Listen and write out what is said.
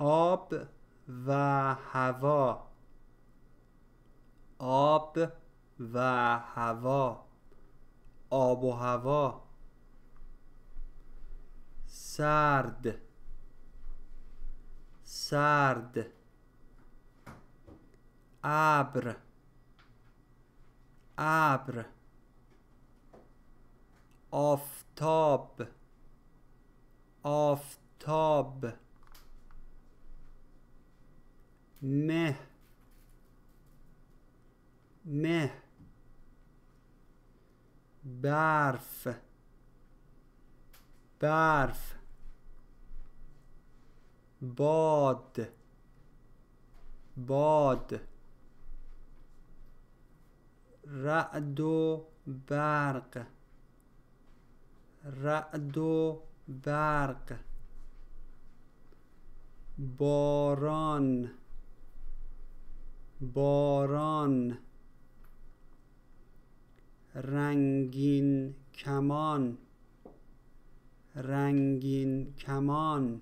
آب و هوا آب و هوا آب و هوا سرد سرد ابر ابر آفتاب آفتاب مه مه برف برف باد باد رعد و برق رعد و برق باران باران رنگین کمان رنگین کمان